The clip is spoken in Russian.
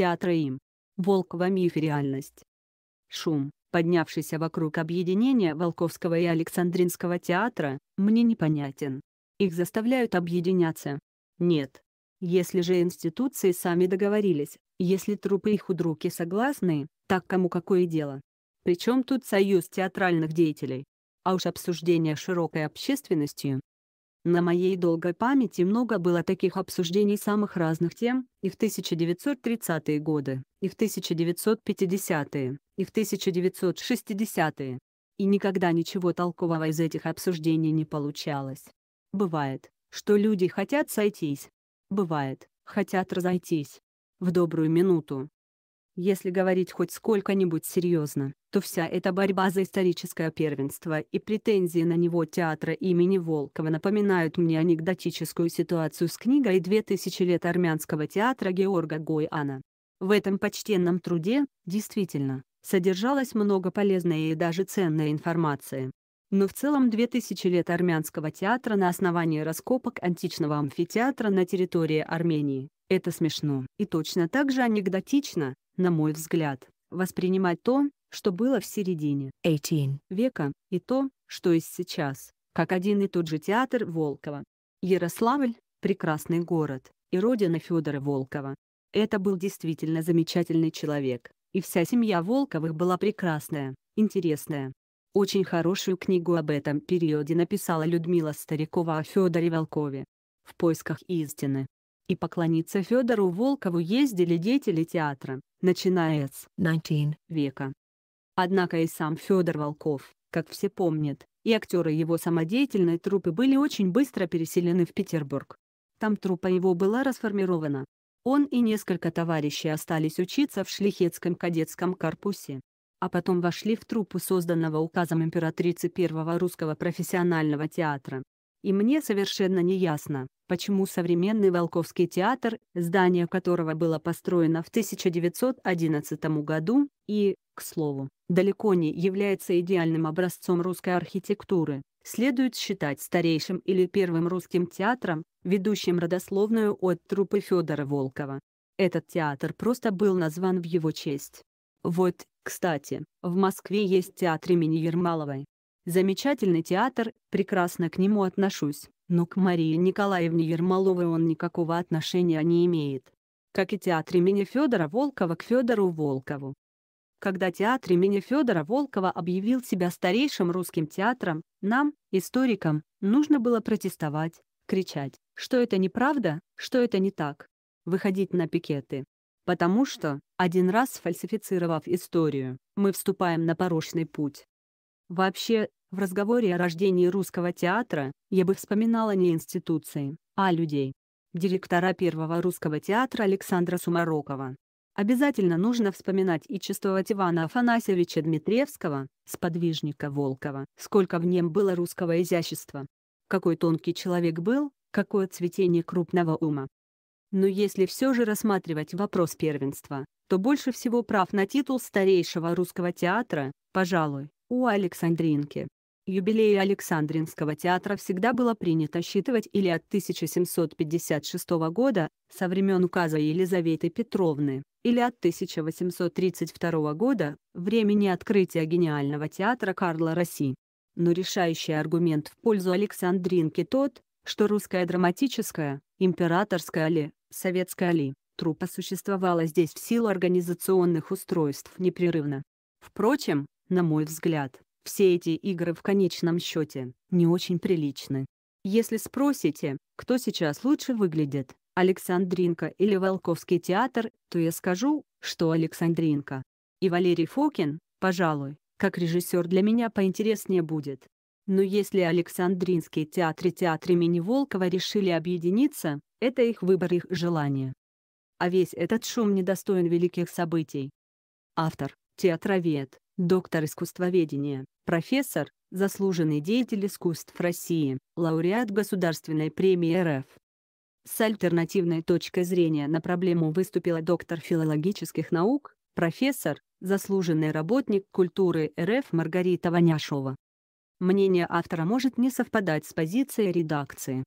театра им. Волкова миф и реальность. Шум, поднявшийся вокруг объединения Волковского и Александринского театра, мне непонятен. Их заставляют объединяться. Нет. Если же институции сами договорились, если трупы и худруки согласны, так кому какое дело. Причем тут союз театральных деятелей. А уж обсуждение широкой общественностью, на моей долгой памяти много было таких обсуждений самых разных тем, и в 1930-е годы, и в 1950-е, и в 1960-е. И никогда ничего толкового из этих обсуждений не получалось. Бывает, что люди хотят сойтись. Бывает, хотят разойтись. В добрую минуту, если говорить хоть сколько-нибудь серьезно, то вся эта борьба за историческое первенство и претензии на него театра имени Волкова напоминают мне анекдотическую ситуацию с книгой «2000 лет армянского театра» Георга Гойана. В этом почтенном труде, действительно, содержалось много полезной и даже ценной информации. Но в целом 2000 лет армянского театра на основании раскопок античного амфитеатра на территории Армении. Это смешно и точно так же анекдотично, на мой взгляд, воспринимать то, что было в середине 18. века, и то, что есть сейчас, как один и тот же театр Волкова. Ярославль – прекрасный город и родина Федора Волкова. Это был действительно замечательный человек, и вся семья Волковых была прекрасная, интересная. Очень хорошую книгу об этом периоде написала Людмила Старикова о Федоре Волкове. В поисках истины и поклониться Федору Волкову ездили деятели театра, начиная с 19 века. Однако и сам Федор Волков, как все помнят, и актеры его самодеятельной труппы были очень быстро переселены в Петербург. Там труппа его была расформирована. Он и несколько товарищей остались учиться в Шлихетском кадетском корпусе. А потом вошли в труппу созданного указом императрицы Первого русского профессионального театра, и мне совершенно не ясно, почему современный Волковский театр, здание которого было построено в 1911 году и, к слову, далеко не является идеальным образцом русской архитектуры, следует считать старейшим или первым русским театром, ведущим родословную от трупы Федора Волкова. Этот театр просто был назван в его честь. Вот, кстати, в Москве есть театр имени Ермаловой, Замечательный театр, прекрасно к нему отношусь, но к Марии Николаевне Ермоловой он никакого отношения не имеет. Как и театр имени Федора Волкова к Федору Волкову. Когда театр имени Федора Волкова объявил себя старейшим русским театром, нам, историкам, нужно было протестовать, кричать, что это неправда, что это не так, выходить на пикеты. Потому что, один раз фальсифицировав историю, мы вступаем на порочный путь. Вообще, в разговоре о рождении русского театра, я бы вспоминала не институции, а людей. Директора первого русского театра Александра Сумарокова. Обязательно нужно вспоминать и чествовать Ивана Афанасьевича Дмитриевского, сподвижника Волкова. Сколько в нем было русского изящества. Какой тонкий человек был, какое цветение крупного ума. Но если все же рассматривать вопрос первенства, то больше всего прав на титул старейшего русского театра, пожалуй, у Александринки. Юбилеи Александринского театра всегда было принято считывать или от 1756 года, со времен указа Елизаветы Петровны, или от 1832 года, времени открытия гениального театра Карла Росси. Но решающий аргумент в пользу Александринки тот, что русская драматическая, императорская ли, советская ли, труппа существовала здесь в силу организационных устройств непрерывно. Впрочем, на мой взгляд, все эти игры в конечном счете не очень приличны. Если спросите, кто сейчас лучше выглядит, Александринка или Волковский театр, то я скажу, что Александринка. И Валерий Фокин, пожалуй, как режиссер для меня поинтереснее будет. Но если Александринский театр и театр имени Волкова решили объединиться, это их выбор, их желание. А весь этот шум недостоин великих событий. Автор, театровед, доктор искусствоведения, профессор, заслуженный деятель искусств России, лауреат Государственной премии РФ. С альтернативной точкой зрения на проблему выступила доктор филологических наук, профессор, заслуженный работник культуры РФ Маргарита Ваняшова. Мнение автора может не совпадать с позицией редакции.